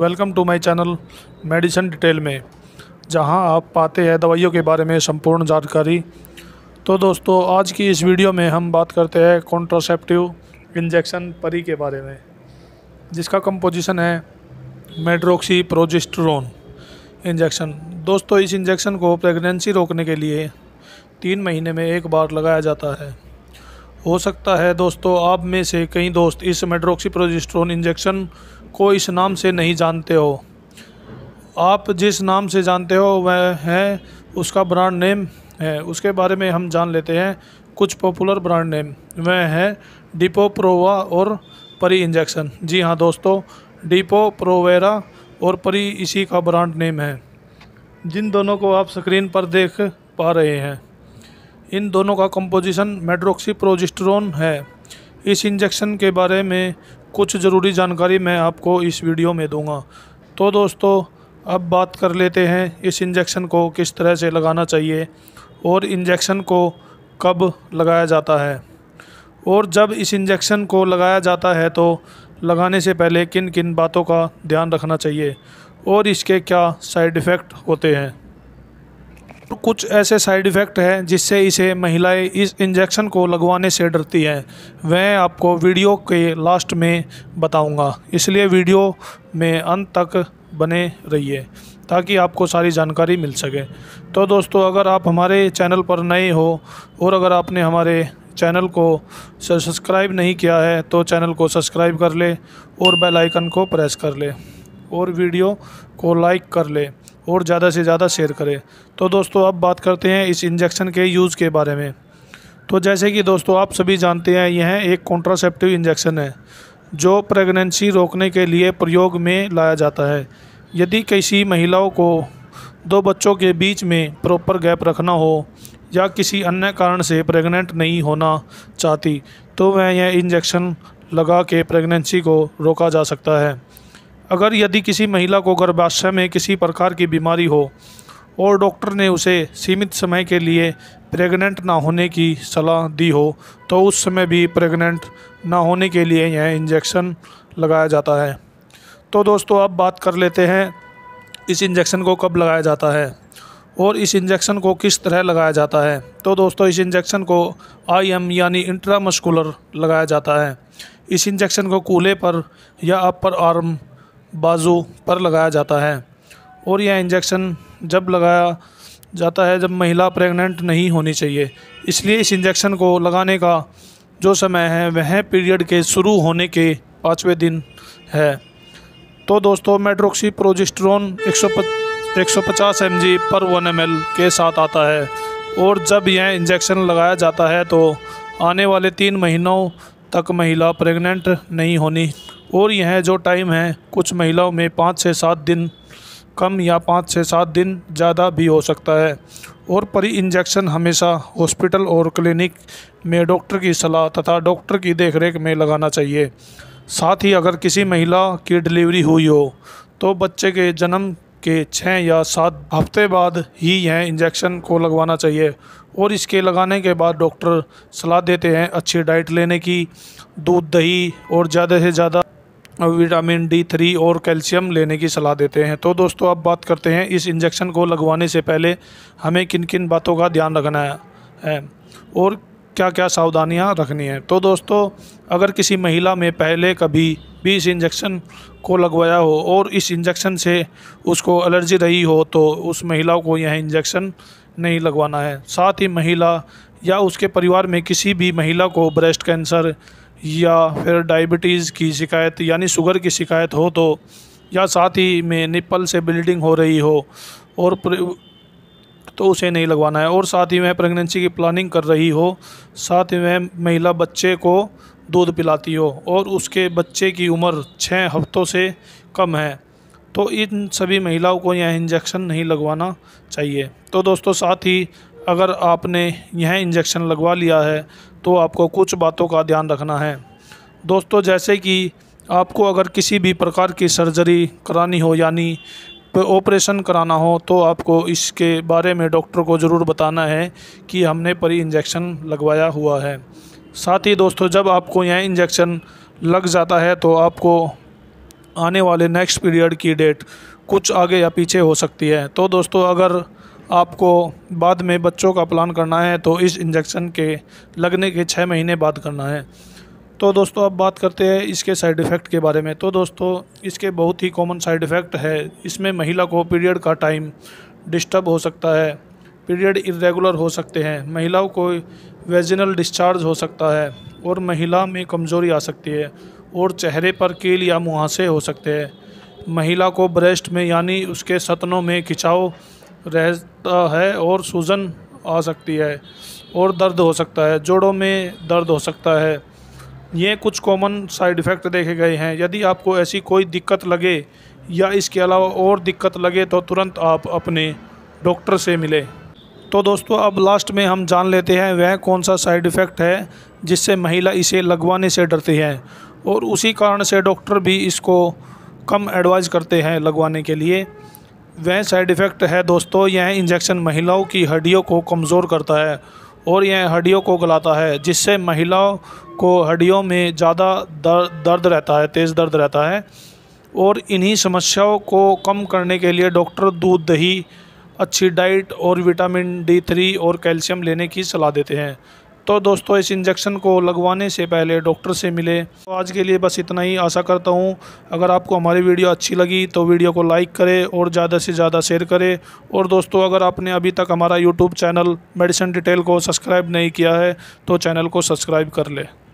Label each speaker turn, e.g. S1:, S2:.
S1: welcome to my channel medicine detail में जहां आप पाते हैं दवाइयों के बारे में संपूर्ण जानकारी तो दोस्तों आज की इस वीडियो में हम बात करते हैं कॉन्ट्रासेप्टिव इंजेक्शन परी के बारे में जिसका कंपोजिशन है मेड्रोक्सी प्रोजिस्ट्रोन इंजेक्शन दोस्तों इस इंजेक्शन को प्रेगनेंसी रोकने के लिए तीन महीने में एक बार लगाया जाता है हो सकता है दोस्तों आप में से कई दोस्त इस मेड्रोक्सी प्रोजिस्ट्रोन इंजेक्शन को इस नाम से नहीं जानते हो आप जिस नाम से जानते हो वह है उसका ब्रांड नेम है उसके बारे में हम जान लेते हैं कुछ पॉपुलर ब्रांड नेम वह है डिपो प्रोवा और परी इंजेक्शन जी हाँ दोस्तों डिपो प्रोवेरा और परी इसी का ब्रांड नेम है जिन दोनों को आप स्क्रीन पर देख पा रहे हैं इन दोनों का कंपोजिशन मेड्रोक्सी प्रोजिस्ट्रोन है इस इंजेक्शन के बारे में कुछ ज़रूरी जानकारी मैं आपको इस वीडियो में दूंगा तो दोस्तों अब बात कर लेते हैं इस इंजेक्शन को किस तरह से लगाना चाहिए और इंजेक्शन को कब लगाया जाता है और जब इस इंजेक्शन को लगाया जाता है तो लगाने से पहले किन किन बातों का ध्यान रखना चाहिए और इसके क्या साइड इफ़ेक्ट होते हैं कुछ ऐसे साइड इफ़ेक्ट हैं जिससे इसे महिलाएं इस इंजेक्शन को लगवाने से डरती हैं वह आपको वीडियो के लास्ट में बताऊंगा इसलिए वीडियो में अंत तक बने रहिए ताकि आपको सारी जानकारी मिल सके तो दोस्तों अगर आप हमारे चैनल पर नए हो और अगर आपने हमारे चैनल को सब्सक्राइब नहीं किया है तो चैनल को सब्सक्राइब कर ले और बेल आइकन को प्रेस कर ले और वीडियो को लाइक कर ले और ज़्यादा से ज़्यादा शेयर करें तो दोस्तों अब बात करते हैं इस इंजेक्शन के यूज़ के बारे में तो जैसे कि दोस्तों आप सभी जानते हैं यह एक कॉन्ट्रासेप्टिव इंजेक्शन है जो प्रेगनेंसी रोकने के लिए प्रयोग में लाया जाता है यदि किसी महिलाओं को दो बच्चों के बीच में प्रॉपर गैप रखना हो या किसी अन्य कारण से प्रेग्नेंट नहीं होना चाहती तो वह यह इंजेक्शन लगा के प्रेगनेंसी को रोका जा सकता है अगर यदि किसी महिला को गर्भाशय में किसी प्रकार की बीमारी हो और डॉक्टर ने उसे सीमित समय के लिए प्रेग्नेंट ना होने की सलाह दी हो तो उस समय भी प्रेग्नेंट ना होने के लिए यह इंजेक्शन लगाया जाता है तो दोस्तों अब बात कर लेते हैं इस इंजेक्शन को कब लगाया जाता है और इस इंजेक्शन को किस तरह लगाया जाता है तो दोस्तों इस इंजेक्शन को आईएम यानी इंट्रामस्कुलर लगाया जाता है इस इंजेक्शन को कूल्हे पर या अपर आर्म बाज़ू पर लगाया जाता है और यह इंजेक्शन जब लगाया जाता है जब महिला प्रेग्नेंट नहीं होनी चाहिए इसलिए इस इंजेक्शन को लगाने का जो समय है वह पीरियड के शुरू होने के पाँचवें दिन है तो दोस्तों मेट्रोक्सी प्रोजिस्ट्रोन एक सौ पचास एम जी पर वन एम एल के साथ आता है और जब यह इंजेक्शन लगाया जाता है तो आने वाले तीन महीनों तक महिला प्रेग्नेंट नहीं होनी और यह जो टाइम है कुछ महिलाओं में पाँच से सात दिन कम या पाँच से सात दिन ज़्यादा भी हो सकता है और परी इंजेक्शन हमेशा हॉस्पिटल और क्लिनिक में डॉक्टर की सलाह तथा डॉक्टर की देखरेख में लगाना चाहिए साथ ही अगर किसी महिला की डिलीवरी हुई हो तो बच्चे के जन्म के छः या सात हफ्ते बाद ही यह इंजेक्शन को लगवाना चाहिए और इसके लगाने के बाद डॉक्टर सलाह देते हैं अच्छी डाइट लेने की दूध दही और ज़्यादा से ज़्यादा विटामिन डी थ्री और कैल्शियम लेने की सलाह देते हैं तो दोस्तों अब बात करते हैं इस इंजेक्शन को लगवाने से पहले हमें किन किन बातों का ध्यान रखना है और क्या क्या सावधानियां रखनी है तो दोस्तों अगर किसी महिला में पहले कभी भी इस इंजेक्शन को लगवाया हो और इस इंजेक्शन से उसको एलर्जी रही हो तो उस महिला को यह इंजेक्शन नहीं लगवाना है साथ ही महिला या उसके परिवार में किसी भी महिला को ब्रेस्ट कैंसर या फिर डायबिटीज़ की शिकायत यानी शुगर की शिकायत हो तो या साथ ही में निप्पल से ब्लीडिंग हो रही हो और तो उसे नहीं लगवाना है और साथ ही वह प्रेगनेंसी की प्लानिंग कर रही हो साथ ही वह महिला बच्चे को दूध पिलाती हो और उसके बच्चे की उम्र छः हफ्तों से कम है तो इन सभी महिलाओं को यह इंजेक्शन नहीं लगवाना चाहिए तो दोस्तों साथ ही अगर आपने यह इंजेक्शन लगवा लिया है तो आपको कुछ बातों का ध्यान रखना है दोस्तों जैसे कि आपको अगर किसी भी प्रकार की सर्जरी करानी हो यानी ऑपरेशन कराना हो तो आपको इसके बारे में डॉक्टर को ज़रूर बताना है कि हमने परी इंजेक्शन लगवाया हुआ है साथ ही दोस्तों जब आपको यह इंजेक्शन लग जाता है तो आपको आने वाले नेक्स्ट पीरियड की डेट कुछ आगे या पीछे हो सकती है तो दोस्तों अगर आपको बाद में बच्चों का प्लान करना है तो इस इंजेक्शन के लगने के छः महीने बाद करना है तो दोस्तों अब बात करते हैं इसके साइड इफ़ेक्ट के बारे में तो दोस्तों इसके बहुत ही कॉमन साइड इफ़ेक्ट है इसमें महिला को पीरियड का टाइम डिस्टर्ब हो सकता है पीरियड इरेगुलर हो सकते हैं महिलाओं को वेजिनल डिस्चार्ज हो सकता है और महिला में कमज़ोरी आ सकती है और चेहरे पर कील या मुहासे हो सकते हैं महिला को ब्रेस्ट में यानी उसके सतनों में खिंचाव रहता है और सूजन आ सकती है और दर्द हो सकता है जोड़ों में दर्द हो सकता है ये कुछ कॉमन साइड इफ़ेक्ट देखे गए हैं यदि आपको ऐसी कोई दिक्कत लगे या इसके अलावा और दिक्कत लगे तो तुरंत आप अपने डॉक्टर से मिले तो दोस्तों अब लास्ट में हम जान लेते हैं वह कौन सा साइड इफ़ेक्ट है जिससे महिला इसे लगवाने से डरती है और उसी कारण से डॉक्टर भी इसको कम एडवाइज़ करते हैं लगवाने के लिए वह साइड इफ़ेक्ट है दोस्तों यह इंजेक्शन महिलाओं की हड्डियों को कमज़ोर करता है और यह हड्डियों को गलाता है जिससे महिलाओं को हड्डियों में ज़्यादा दर, दर्द रहता है तेज़ दर्द रहता है और इन्हीं समस्याओं को कम करने के लिए डॉक्टर दूध दही अच्छी डाइट और विटामिन डी थ्री और कैल्शियम लेने की सलाह देते हैं तो दोस्तों इस इंजेक्शन को लगवाने से पहले डॉक्टर से मिले तो आज के लिए बस इतना ही आशा करता हूँ अगर आपको हमारी वीडियो अच्छी लगी तो वीडियो को लाइक करें और ज़्यादा से ज़्यादा शेयर करें और दोस्तों अगर आपने अभी तक हमारा यूट्यूब चैनल मेडिसिन डिटेल को सब्सक्राइब नहीं किया है तो चैनल को सब्सक्राइब कर लें